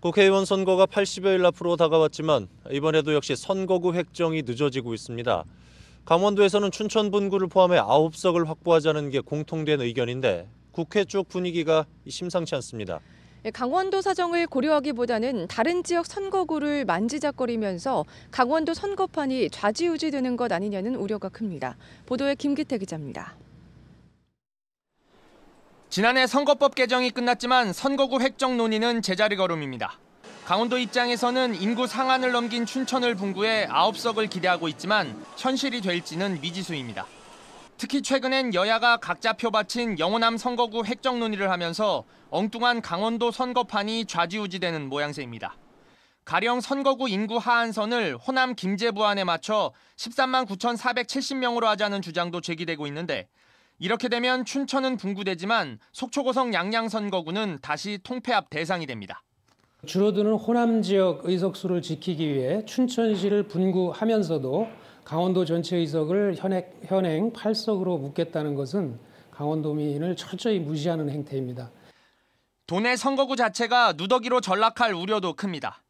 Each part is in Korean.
국회의원 선거가 80여일 앞으로 다가왔지만 이번에도 역시 선거구 획정이 늦어지고 있습니다. 강원도에서는 춘천 분구를 포함해 9석을 확보하자는 게 공통된 의견인데 국회 쪽 분위기가 심상치 않습니다. 예, 강원도 사정을 고려하기보다는 다른 지역 선거구를 만지작거리면서 강원도 선거판이 좌지우지되는 것 아니냐는 우려가 큽니다. 보도에 김기태 기자입니다. 지난해 선거법 개정이 끝났지만 선거구 획정 논의는 제자리 걸음입니다. 강원도 입장에서는 인구 상한을 넘긴 춘천을 분구해 아홉 석을 기대하고 있지만 현실이 될지는 미지수입니다. 특히 최근엔 여야가 각자 표받친 영호남 선거구 획정 논의를 하면서 엉뚱한 강원도 선거판이 좌지우지되는 모양새입니다. 가령 선거구 인구 하한선을 호남 김제부안에 맞춰 13만 9,470명으로 하자는 주장도 제기되고 있는데 이렇게 되면 춘천은 분구되지만 속초고성 양양 선거구는 다시 통폐합 대상이 됩니다. 줄어드는 호남 지역 의석수를 지키기 위해 춘천시를 분구하면서도 강원도 전체 의석을 현행, 현행 8석으로 묶겠다는 것은 강원도민을 철저히 무시하는 행태입니다. 도내 선거구 자체가 누더기로 전락할 우려도 큽니다.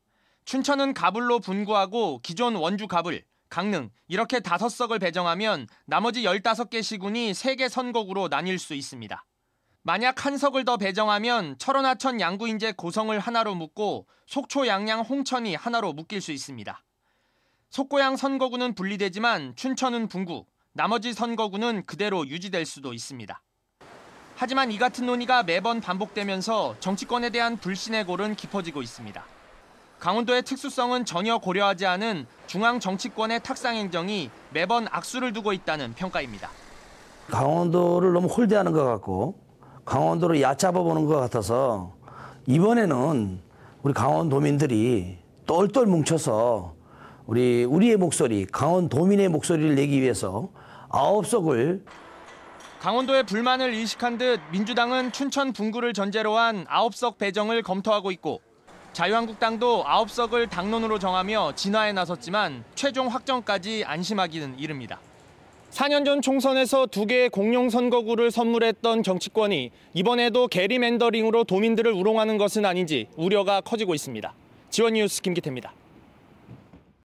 춘천은 가불로 분구하고 기존 원주 가불, 강릉 이렇게 다섯 석을 배정하면 나머지 열다섯 개 시군이 세 개 선거구로 나뉠 수 있습니다. 만약 한 석을 더 배정하면 철원 하천 양구 인제 고성을 하나로 묶고 속초 양양 홍천이 하나로 묶일 수 있습니다. 속고양 선거구는 분리되지만 춘천은 분구, 나머지 선거구는 그대로 유지될 수도 있습니다. 하지만 이 같은 논의가 매번 반복되면서 정치권에 대한 불신의 골은 깊어지고 있습니다. 강원도의 특수성은 전혀 고려하지 않은 중앙 정치권의 탁상 행정이 매번 악수를 두고 있다는 평가입니다. 강원도를 너무 홀대하는 것 같고 강원도를 얕잡아 보는 것 같아서 이번에는 우리 강원도민들이 똘똘 뭉쳐서 우리 우리의 목소리, 강원도민의 목소리를 내기 위해서 아홉 속을 강원도의 불만을 인식한 듯 민주당은 춘천 분구를 전제로 한 아홉 석 배정을 검토하고 있고 자유한국당도 9석을 당론으로 정하며 진화에 나섰지만 최종 확정까지 안심하기는 이릅니다. 4년 전 총선에서 두 개의 공룡 선거구를 선물했던 정치권이 이번에도 게리맨더링으로 도민들을 우롱하는 것은 아닌지 우려가 커지고 있습니다. 지원 뉴스 김기태입니다.